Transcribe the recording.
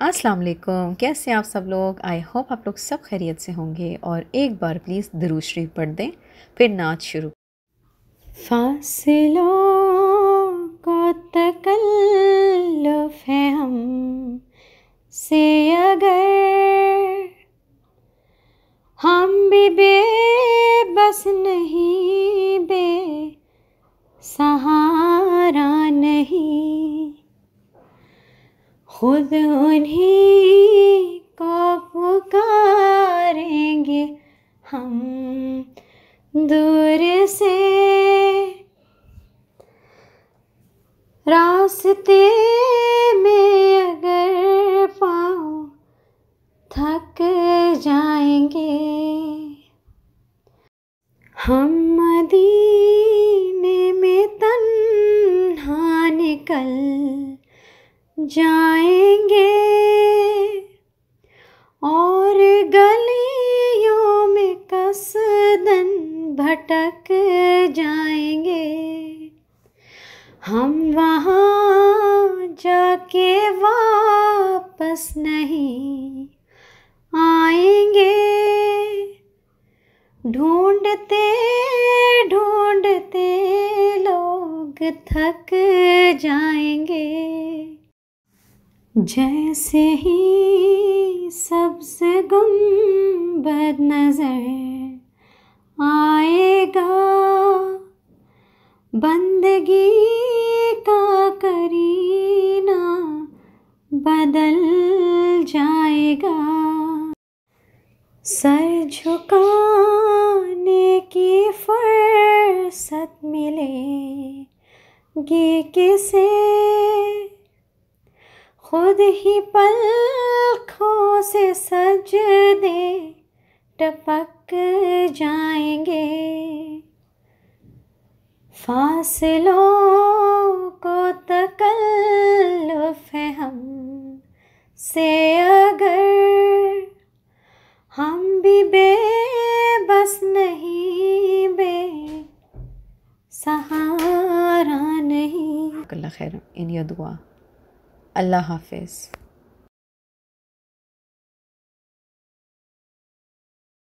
अस्सलाम वालेकुम कैसे आप सब लोग आई होप आप लोग सब खैरियत से होंगे और एक बार प्लीज़ दरूज शरीफ पढ़ दें फिर नाच शुरू फासिलो को तकल्लुफ है हम से अगर हम भी बेबस नहीं बे सहारा नहीं खुद उन्हीं को पुकारेंगे हम दूर से रास्ते में अगर पाओ थक जाएंगे हम मदीने में तन्हा निकल जाएंगे और गलियों में कसदन भटक जाएंगे हम वहाँ जाके वापस नहीं आएंगे ढूंढते ढूंढते लोग थक जाएंगे जैसे ही सबसे गुम बद नजर आएगा बंदगी का करीना बदल जाएगा सर झुकाने की फुर्सत मिलेगी किसे खुद ही पलखों से सजदे टपक जाएंगे फासलों को तकल्लुफ है हम से अगर हम भी बेबस नहीं बे सहारा नहीं खैर इन दुआ अल्लाह हाफिज़